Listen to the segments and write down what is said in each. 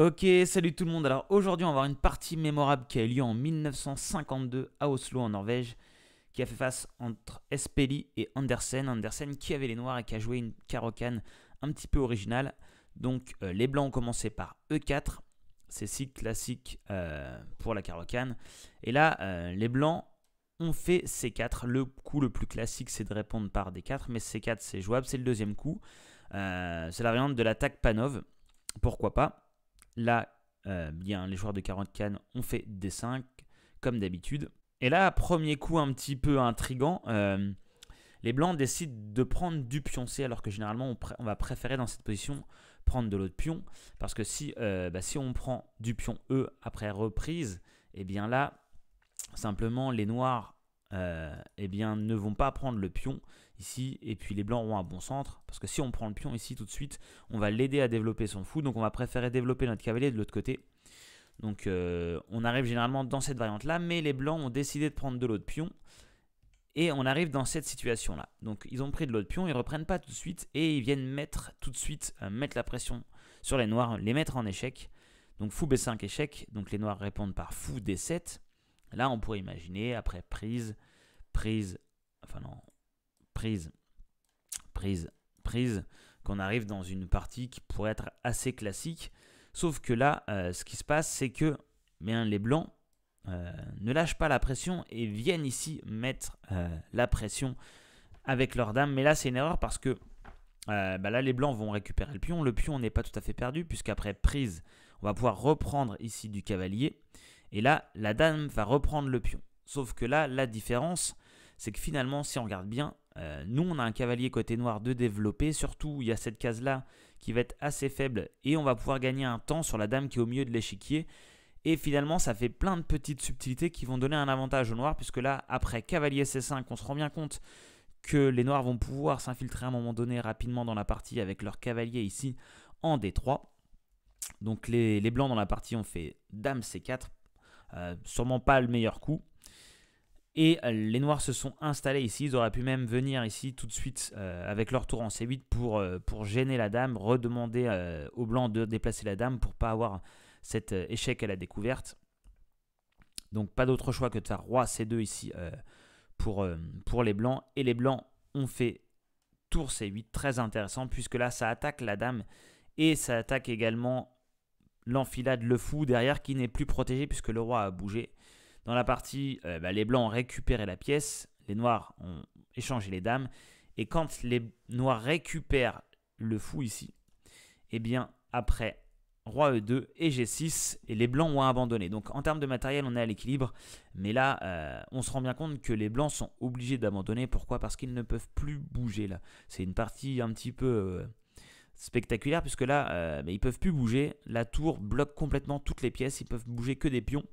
Ok, salut tout le monde. Alors aujourd'hui, on va voir une partie mémorable qui a eu lieu en 1952 à Oslo, en Norvège, qui a fait face entre Espeli et Andersen. Andersen qui avait les noirs et qui a joué une carocane un petit peu originale. Donc euh, les blancs ont commencé par E4, c'est si classique euh, pour la carocane. Et là, euh, les blancs ont fait C4. Le coup le plus classique, c'est de répondre par D4, mais C4 c'est jouable, c'est le deuxième coup. c'est la variante de l'attaque Panov, pourquoi pas. Là, euh, bien, les joueurs de 40 cannes ont fait des 5, comme d'habitude. Et là, premier coup un petit peu intrigant, euh, les blancs décident de prendre du pion C, alors que généralement, on, va préférer dans cette position prendre de l'autre pion, parce que si, euh, bah, si on prend du pion E après reprise, et eh bien là, simplement, les noirs euh, eh bien, ne vont pas prendre le pion ici, et puis les blancs auront un bon centre, parce que si on prend le pion ici tout de suite, on va l'aider à développer son fou, donc on va préférer développer notre cavalier de l'autre côté. Donc euh, on arrive généralement dans cette variante-là, mais les blancs ont décidé de prendre de l'autre pion, et on arrive dans cette situation-là. Donc ils ont pris de l'autre pion, ils reprennent pas tout de suite, et ils viennent mettre tout de suite, euh, mettre la pression sur les noirs, les mettre en échec. Donc fou B5 échec, donc les noirs répondent par fou D7, Là, on pourrait imaginer, après prise, prise, enfin non, prise, prise, prise, qu'on arrive dans une partie qui pourrait être assez classique. Sauf que là, euh, ce qui se passe, c'est que hein, les blancs euh, ne lâchent pas la pression et viennent ici mettre euh, la pression avec leur dame. Mais là, c'est une erreur parce que bah là, les blancs vont récupérer le pion. Le pion n'est pas tout à fait perdu, puisqu'après prise, on va pouvoir reprendre ici du cavalier. Et là, la dame va reprendre le pion. Sauf que là, la différence, c'est que finalement, si on regarde bien, euh, nous, on a un cavalier côté noir de développé. Surtout, il y a cette case-là qui va être assez faible et on va pouvoir gagner un temps sur la dame qui est au milieu de l'échiquier. Et finalement, ça fait plein de petites subtilités qui vont donner un avantage au noir. puisque là, après cavalier C5, on se rend bien compte que les noirs vont pouvoir s'infiltrer à un moment donné rapidement dans la partie avec leur cavalier ici en D3. Donc les, les blancs dans la partie ont fait dame C4, euh, sûrement pas le meilleur coup. Et euh, les Noirs se sont installés ici. Ils auraient pu même venir ici tout de suite euh, avec leur tour en C8 pour, pour gêner la dame, redemander aux Blancs de déplacer la dame pour pas avoir cet échec à la découverte. Donc pas d'autre choix que de faire Roi C2 ici pour, pour les Blancs. Et les Blancs ont fait tour C8, très intéressant, puisque là ça attaque la dame et ça attaque également l'enfilade, le fou derrière qui n'est plus protégé puisque le roi a bougé. Dans la partie, euh, bah, les blancs ont récupéré la pièce, les noirs ont échangé les dames. Et quand les noirs récupèrent le fou ici, et eh bien après roi e2 et g6 et les blancs ont abandonné. Donc en termes de matériel on est à l'équilibre mais là euh, on se rend bien compte que les blancs sont obligés d'abandonner. Pourquoi Parce qu'ils ne peuvent plus bouger là. C'est une partie un petit peu euh, spectaculaire puisque là ils euh, mais ils peuvent plus bouger la tour bloque complètement toutes les pièces ils peuvent bouger que des pions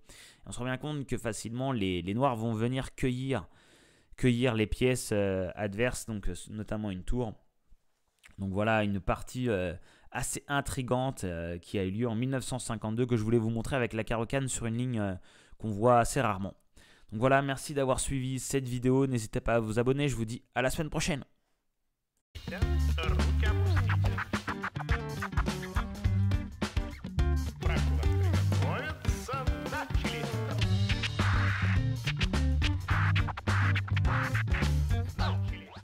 on se rend bien compte que facilement les, noirs vont venir cueillir cueillir les pièces euh, adverses donc euh, notamment une tour donc voilà une partie assez intrigante qui a eu lieu en 1952 que je voulais vous montrer avec la carocane sur une ligne qu'on voit assez rarement donc voilà merci d'avoir suivi cette vidéo n'hésitez pas à vous abonner je vous dis à la semaine prochaine